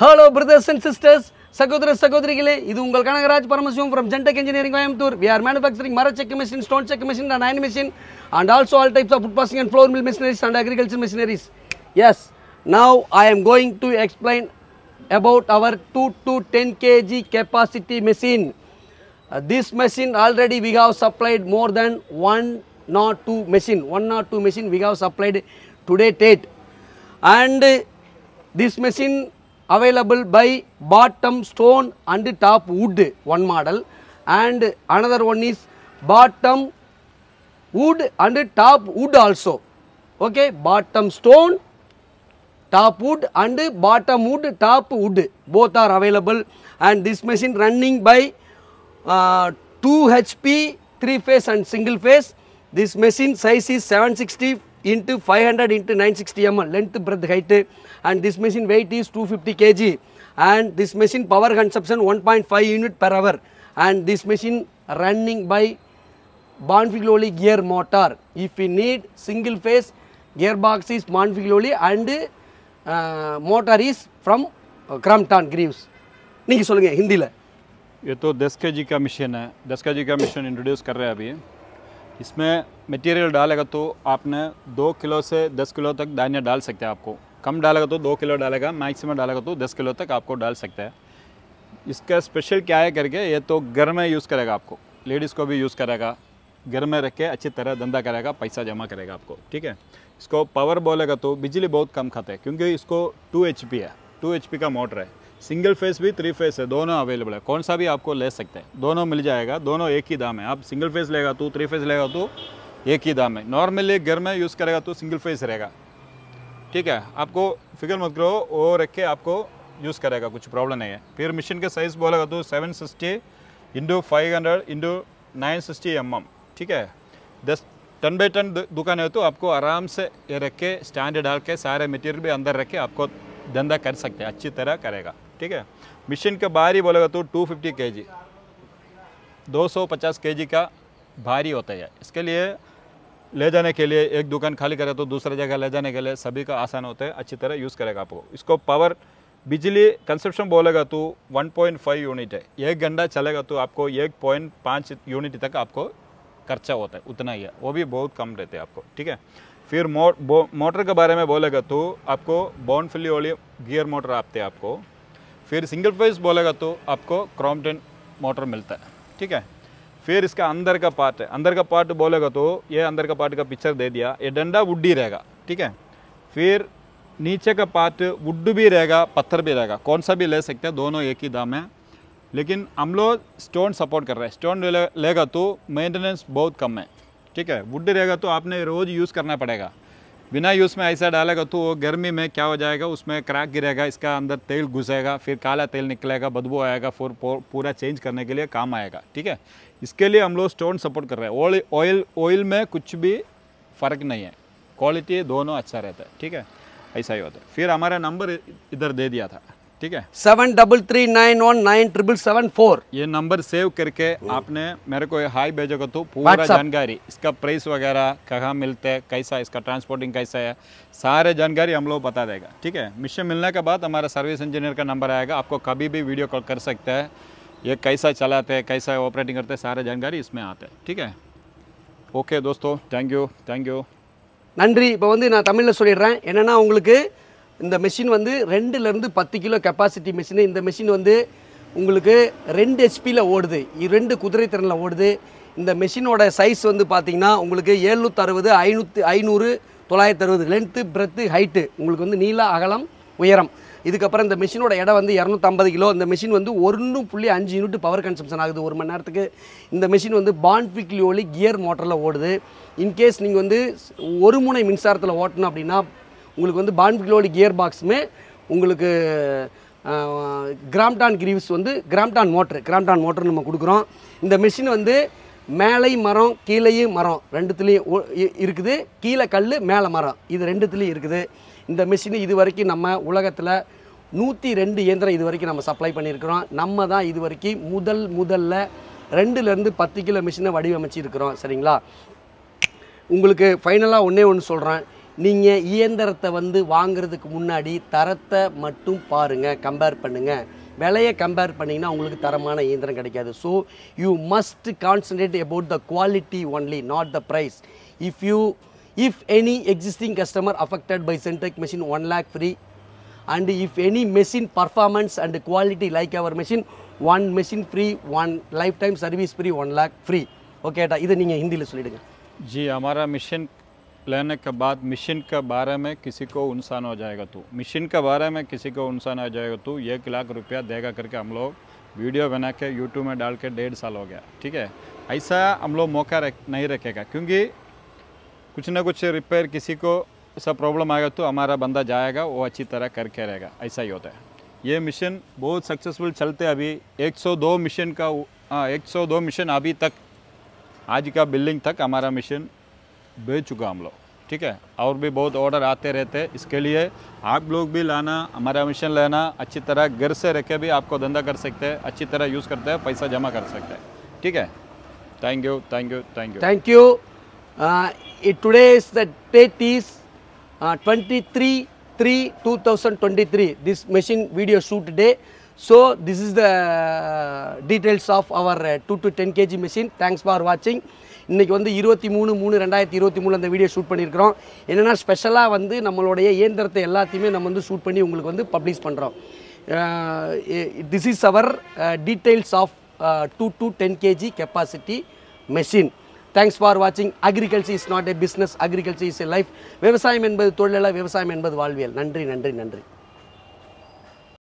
Hello brothers and sisters சகோதர சகோதரிகளே இது உங்கள் Kanagaraj Paramasivam from Gentech engineering Coimbatore we are manufacturing மர செக் மிஷின் ஸ்டோன் செக் machine and iron machine and also all types of food processing and flour mill machineries and agriculture machineries yes now I am going to explain about our 2 to 10 kg capacity machine. Uh, this machine already we have supplied more than 102 machine, 102 machine we have supplied today date. And uh, this machine available by bottom stone and top wood one model and another one is bottom wood and top wood also okay bottom stone top wood and bottom wood top wood both are available and this machine running by uh, 2 hp 3 phase and single phase this machine size is 760 into five hundred into nine sixty ML length breadth height and this machine weight is two fifty KG and this machine power consumption one point five unit per hour and this machine running by Bonfiglioli gear motor if you need single phase gear box is Bonfiglioli and motor is from Crompton Greaves நீங்கள் சொல்லுங்கள் ஹிந்தியில் ஏதோ तो दस के जी का mission है दस के इसमें मटेरियल डालेगा तो आपने दो किलो से दस किलो तक दानिया डाल सकते हैं आपको कम डालेगा तो दो किलो डालेगा मैक्सिमम डालेगा तो दस किलो तक आपको डाल सकते हैं इसका स्पेशल क्या है करके ये तो घर में यूज़ करेगा आपको लेडीज़ को भी यूज़ करेगा घर में रख के अच्छी तरह धंधा करेगा पैसा जमा करेगा आपको ठीक है इसको पावर बोलेगा तो बिजली बहुत कम खाता है क्योंकि इसको टू एच है टू एच का मोटर है सिंगल फेस भी थ्री फेस है दोनों अवेलेबल है कौन सा भी आपको ले सकते हैं दोनों मिल जाएगा दोनों एक ही दाम है आप सिंगल फेस लेगा तो थ्री फेस लेगा तो एक ही दाम है नॉर्मली घर में यूज़ करेगा तो सिंगल फेस रहेगा ठीक है आपको फिगर मत करो वो रख के आपको यूज़ करेगा कुछ प्रॉब्लम नहीं है फिर मशीन का साइज़ बोलेगा तो seven sixty into five hundred into nine sixty M M ठीक है दस टन बाई टन दुकान है तो आपको आराम से ये रख के स्टैंड डाल के सारे मटेरियल भी अंदर रख के आपको धंधा कर सकते हैं अच्छी तरह करेगा ठीक है मशीन का भारी बोलेगा तो टू फिफ्टी के जी दो सौ पचास के जी का भारी होता है इसके लिए ले जाने के लिए एक दुकान खाली करे तो दूसरा जगह ले जाने के लिए सभी का आसान होता है अच्छी तरह यूज़ करेगा आपको इसको पावर बिजली कंसप्शन बोलेगा तो 1.5 यूनिट है एक घंटा चलेगा तो आपको 1.5 यूनिट तक आपको खर्चा होता है उतना ही है वो भी बहुत कम रहते हैं आपको ठीक है फिर मोटर के बारे में बोलेगा तो आपको बॉन्ड फिली वाली गियर मोटर आपते हैं आपको फिर सिंगल फेज बोलेगा तो आपको क्रॉम्पटन मोटर मिलता है ठीक है फिर इसका अंदर का पार्ट है अंदर का पार्ट बोलेगा तो ये अंदर का पार्ट का पिक्चर दे दिया ये डंडा वुड ही रहेगा ठीक है फिर नीचे का पार्ट वुड भी रहेगा पत्थर भी रहेगा कौन सा भी ले सकते हैं दोनों एक ही दाम है लेकिन हम लोग स्टोन सपोर्ट कर रहे हैं स्टोन लेगा तो मेंटेनेंस बहुत कम है ठीक है वुड रहेगा तो आपने रोज़ यूज़ करना पड़ेगा बिना यूज़ में ऐसा डालेगा तो वो गर्मी में क्या हो जाएगा उसमें क्रैक गिरेगा इसका अंदर तेल घुसेगा फिर काला तेल निकलेगा बदबू आएगा फिर पूरा चेंज करने के लिए काम आएगा ठीक है इसके लिए हम लोग स्टोन सपोर्ट कर रहे हैं ऑयल ऑयल ऑयल में कुछ भी फ़र्क नहीं है क्वालिटी दोनों अच्छा रहता है ठीक है ऐसा ही होता है फिर हमारा नंबर इधर दे दिया था ठीक है seven double three nine one nine triple seven four ये नंबर सेव करके आपने मेरे को हाई भेजोगे तो पूरा जानकारी इसका प्राइस वगैरह कहाँ मिलते हैं कैसा इसका ट्रांसपोर्टिंग कैसा है सारे जानकारी हम लोग बता देगा ठीक है मिशन मिलने के बाद हमारा सर्विस इंजीनियर का नंबर आएगा आपको कभी भी वीडियो कॉल कर सकते हैं ये कैसा चलाते हैं कैसा ऑपरेटिंग करते हैं सारे जानकारी इसमें आते हैं ठीक है ओके दोस्तों thank you thank you number நான் ना तमिल என்னென்னா उ இந்த மிஷின் வந்து ரெண்டுலேருந்து பத்து கிலோ கெப்பாசிட்டி மிஷின் இந்த மிஷின் வந்து உங்களுக்கு ரெண்டு ஹெச்பியில் ஓடுது ரெண்டு குதிரை திறனில் ஓடுது இந்த மிஷினோட சைஸ் வந்து பார்த்திங்கன்னா உங்களுக்கு ஏழ்நூற்றி அறுபது ஐநூற்றி ஐநூறு தொள்ளாயிரத்தி அறுபது லென்த்து பிரெத்து ஹைட்டு உங்களுக்கு வந்து நீள அகலம் உயரம் இதுக்கப்புறம் இந்த மிஷினோட இடம் வந்து இரநூத்தம்பது கிலோ இந்த மிஷின் வந்து ஒன்று புள்ளி அஞ்சு யூனிட் பவர் கன்சம்ஷன் ஆகுது ஒரு மணி நேரத்துக்கு இந்த மிஷின் வந்து பான்ஃபிக்லியோலி கியர் மோட்டரில் ஓடுது இன்கேஸ் நீங்கள் வந்து ஒரு முனை மின்சாரத்தில் ஓட்டணும் அப்படின்னா உங்களுக்கு வந்து பான்பிலோடு கியர் பாக்ஸுமே உங்களுக்கு கிராம்டான் கிரீவ்ஸ் வந்து கிராம்டான் மோட்ரு கிராம்டான் மோட்ரு நம்ம கொடுக்குறோம் இந்த மிஷின் வந்து மேலே மரம் கீழேயும் மரம் ரெண்டுத்துலேயும் இருக்குது கீழே கல் மேலே மரம் இது ரெண்டுத்துலேயும் இருக்குது இந்த மிஷின் இது வரைக்கும் நம்ம உலகத்தில் நூற்றி ரெண்டு இயந்திரம் இது வரைக்கும் நம்ம சப்ளை பண்ணியிருக்கிறோம் நம்ம தான் இது வரைக்கும் முதல் முதல்ல ரெண்டுலேருந்து பத்து கிலோ மிஷினை வடிவமைச்சிருக்கிறோம் சரிங்களா உங்களுக்கு ஃபைனலாக ஒன்றே ஒன்று சொல்கிறேன் நீங்கள் இயந்திரத்தை வந்து வாங்குறதுக்கு முன்னாடி தரத்தை மட்டும் பாருங்கள் கம்பேர் பண்ணுங்கள் விலையை கம்பேர் பண்ணிங்கன்னா உங்களுக்கு தரமான இயந்திரம் கிடைக்காது so you must concentrate about the quality only not the price if you if any existing customer affected by Sentech machine one lakh free and if any machine performance and quality like our machine one machine free one lifetime service free one lakh free ஓகேட்டா இதை நீங்கள் ஹிந்தியில் சொல்லிவிடுங்க G Amara machine लेने के बाद machine के बारे में किसी को उनसान हो जाएगा तू तो। मशीन के बारे में किसी को उनसान हो जाएगा तू तो एक लाख रुपया देगा करके हम लोग वीडियो बना के यूट्यूब में डाल के डेढ़ साल हो गया ठीक है ऐसा हम लोग मौका रख, नहीं रखेगा क्योंकि कुछ ना कुछ रिपेयर किसी को ऐसा प्रॉब्लम आएगा तो हमारा बंदा जाएगा वो अच्छी तरह करके रहेगा ऐसा ही होता है ये मिशन बहुत सक्सेसफुल चलते अभी 102 मिशन का हाँ 102 मिशन अभी तक आज का बिल्डिंग तक हमारा मिशन भेज चुका हम लोग ठीक है और भी बहुत ऑर्डर आते रहते हैं इसके लिए आप लोग भी लाना हमारा मिशन लेना अच्छी तरह घर से रख के भी आपको धंधा कर सकते हैं अच्छी तरह यूज़ करते हैं पैसा जमा कर सकते हैं ठीक है thank you thank you thank you thank you uh, it, today is the date three uh, 23 3 2023 this machine video shoot day So this is the details of our 2 uh, to 10 kg machine. Thanks for watching. இன்றைக்கி வந்து இருபத்தி மூணு மூணு ரெண்டாயிரத்தி இருபத்தி மூணு அந்த video shoot பண்ணியிருக்கிறோம் என்னென்னா ஸ்பெஷலாக வந்து நம்மளுடைய இயந்திரத்தை எல்லாத்தையுமே நம்ம வந்து ஷூட் பண்ணி உங்களுக்கு வந்து பப்ளிஷ் பண்ணுறோம் this is our details of two to ten KG capacity machine thanks for வாட்சிங் agriculture is not a business agriculture is a life விவசாயம் என்பது தொழிலாளர் விவசாயம் என்பது வாழ்வியல் நன்றி நன்றி நன்றி